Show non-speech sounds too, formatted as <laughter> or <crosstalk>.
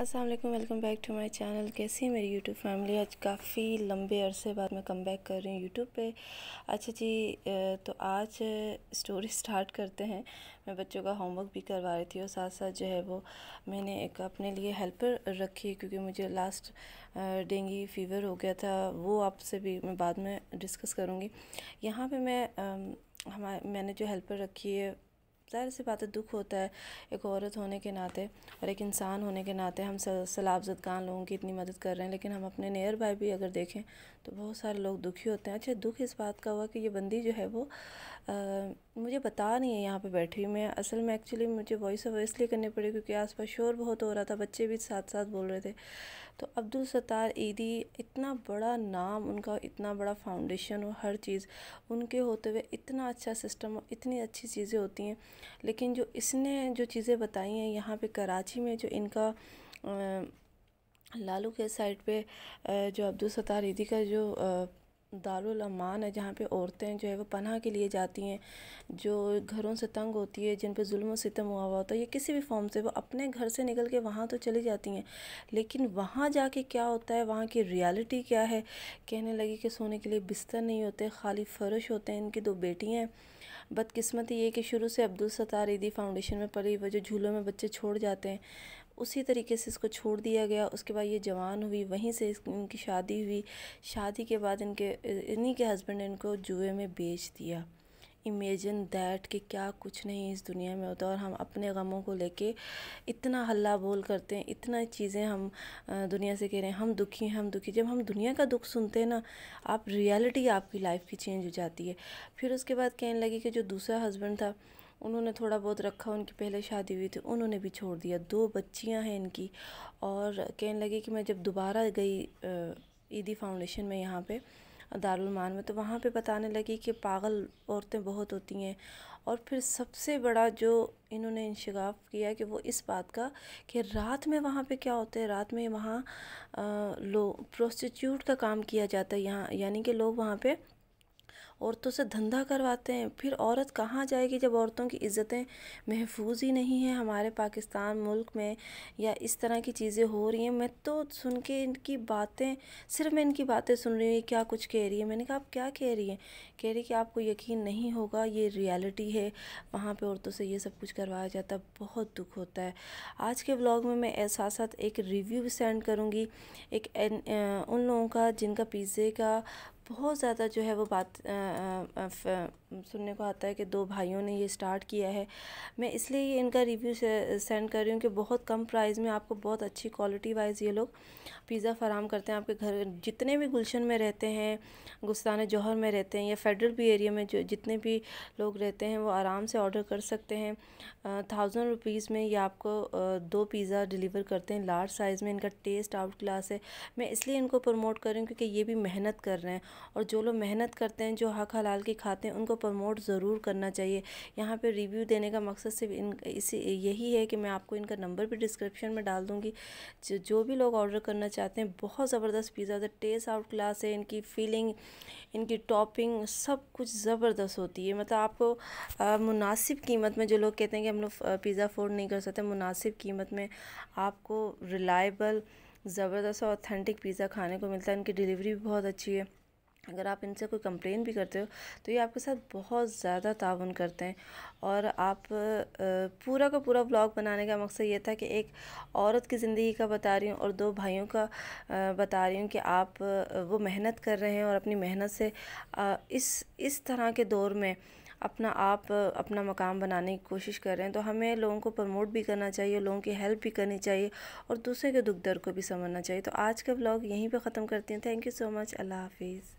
असल welcome back to my channel कैसी है मेरी यूट्यूब फैमिली आज काफ़ी लंबे अरसे बाद मैं कम बैक कर रही हूँ यूट्यूब पे अच्छा जी तो आज स्टोरी स्टार्ट <laughs> करते हैं मैं बच्चों का होमवर्क भी करवा रही थी और साथ साथ जो है वो मैंने एक अपने लिए हेल्पर रखी क्योंकि मुझे लास्ट डेंगी फीवर हो गया था वो आपसे भी मैं बाद में डिस्कस करूँगी यहाँ पर मैं हमारे मैंने जो हेल्पर रखी है ज़ाहिर सी बात है दुख होता है एक औरत होने के नाते और एक इंसान होने के नाते हम सलाब जदगान लोगों की इतनी मदद कर रहे हैं लेकिन हम अपने नियर बाय भी अगर देखें तो बहुत सारे लोग दुखी होते हैं अच्छा दुख इस बात का हुआ कि ये बंदी जो है वो आ, मुझे बता नहीं है यहाँ पे बैठी हुई मैं असल में एक्चुअली मुझे वॉइस ओवर इसलिए करनी पड़ी क्योंकि आसपास शोर बहुत हो रहा था बच्चे भी साथ साथ बोल रहे थे तो अब्दुल सत्तार ईदी इतना बड़ा नाम उनका इतना बड़ा फाउंडेशन और हर चीज़ उनके होते हुए इतना अच्छा सिस्टम और इतनी अच्छी चीज़ें होती हैं लेकिन जो इसने जो चीज़ें बताई हैं यहाँ पे कराची में जो इनका आ, लालू के साइड पे जो अब्दुल सत्तार ईदी का जो दारुल अमान है जहाँ पे औरतें जो है वो पनाह के लिए जाती हैं जो घरों से तंग होती है जिन पे जुल्म सितम हुआ हुआ होता है या किसी भी फॉर्म से वो अपने घर से निकल के वहाँ तो चली जाती हैं लेकिन वहाँ जाके क्या होता है वहाँ की रियलिटी क्या है कहने लगी कि सोने के लिए बिस्तर नहीं होते खाली फर्श होते हैं इनकी दो बेटियाँ हैं बदकिस्मती ये कि शुरू से अब्दुल सतार ईदी फाउंडेशन में पड़ी वह जो झूलों में बच्चे छोड़ जाते हैं उसी तरीके से इसको छोड़ दिया गया उसके बाद ये जवान हुई वहीं से इनकी शादी हुई शादी के बाद इनके इन्हीं के हस्बैंड ने इनको जुए में बेच दिया इमेजिन दैट कि क्या कुछ नहीं इस दुनिया में होता और हम अपने गमों को लेके इतना हल्ला बोल करते हैं इतना चीज़ें हम दुनिया से कह रहे हैं हम दुखी हैं हम दुखी जब हम दुनिया का दुख सुनते हैं ना आप रियलिटी आपकी लाइफ की चेंज हो जाती है फिर उसके बाद कहने लगी कि जो दूसरा हस्बैंड था उन्होंने थोड़ा बहुत रखा उनकी पहले शादी हुई थी उन्होंने भी छोड़ दिया दो बच्चियां हैं इनकी और कहने लगी कि मैं जब दोबारा गई ईदी फाउंडेशन में यहाँ पे दारुलमान में तो वहाँ पे बताने लगी कि पागल औरतें बहुत होती हैं और फिर सबसे बड़ा जो इन्होंने इंशगाफ किया कि वो इस बात का कि रात में वहाँ पे क्या होता है रात में वहाँ लोग प्रोस्टिट्यूट का काम किया जाता है यहाँ यानी कि लोग वहाँ पे औरतों से धंधा करवाते हैं फिर औरत कहाँ जाएगी जब औरतों की इज़्ज़तें महफूज ही नहीं हैं हमारे पाकिस्तान मुल्क में या इस तरह की चीज़ें हो रही हैं मैं तो सुन के इनकी बातें सिर्फ मैं इनकी बातें सुन रही हूँ क्या कुछ कह रही है मैंने कहा आप क्या कह रही हैं कह रही कि आपको यकीन नहीं होगा ये रियलिटी है वहाँ पर औरतों से ये सब कुछ करवाया जाता बहुत दुख होता है आज के ब्लॉग में मैं साथ साथ एक रिव्यू भी सेंड करूँगी एक उन लोगों का जिनका पिज़्ज़े का बहुत ज़्यादा जो है वो बात आ, आ, फ, सुनने को आता है कि दो भाइयों ने ये स्टार्ट किया है मैं इसलिए ये इनका रिव्यू से, सेंड कर रही हूँ कि बहुत कम प्राइस में आपको बहुत अच्छी क्वालिटी वाइज ये लोग पिज़्ज़ा फराम करते हैं आपके घर जितने भी गुलशन में रहते हैं गुस्तान जौहर में रहते हैं या फेडरल भी एरिया में जो जितने भी लोग रहते हैं वो आराम से ऑर्डर कर सकते हैं थाउजेंड रुपीज़ में ये आपको दो पिज़्ज़ा डिलीवर करते हैं लार्ज साइज़ में इनका टेस्ट आउट क्लास है मैं इसलिए इनको प्रमोट कर रही हूँ क्योंकि ये भी मेहनत कर रहे हैं और जो लोग मेहनत करते हैं जो हक हलाल की खाते हैं उनको प्रमोट ज़रूर करना चाहिए यहाँ पर रिव्यू देने का मकसद सिर्फ इन इसी यही है कि मैं आपको इनका नंबर भी डिस्क्रिप्शन में डाल दूँगी जो, जो भी लोग ऑर्डर करना चाहते हैं बहुत ज़बरदस्त पिज़्ज़ा होता है टेस्ट आउट क्लास है इनकी फीलिंग इनकी टॉपिंग सब कुछ ज़बरदस्त होती है मतलब आपको मुनासिब कीमत में जो लोग कहते हैं कि हम लोग पिज़्ज़ा अफोर्ड नहीं कर सकते मुनासिब कीमत में आपको रिलायबल ज़बरदस्त और ऑथेंटिक पिज़्ज़ा खाने को मिलता है इनकी डिलीवरी भी बहुत अच्छी है अगर आप इनसे कोई कंप्लेन भी करते हो तो ये आपके साथ बहुत ज़्यादा ताउन करते हैं और आप पूरा का पूरा ब्लॉग बनाने का मकसद ये था कि एक औरत की ज़िंदगी का बता रही हूँ और दो भाइयों का बता रही हूँ कि आप वो मेहनत कर रहे हैं और अपनी मेहनत से इस इस तरह के दौर में अपना आप अपना मकाम बनाने की कोशिश कर रहे हैं तो हमें लोगों को प्रमोट भी करना चाहिए लोगों की हेल्प भी करनी चाहिए और दूसरे के दुख दर्द को भी समझना चाहिए तो आज का ब्लॉग यहीं पे ख़त्म करती हूँ थैंक यू सो मच अल्लाह हाफिज़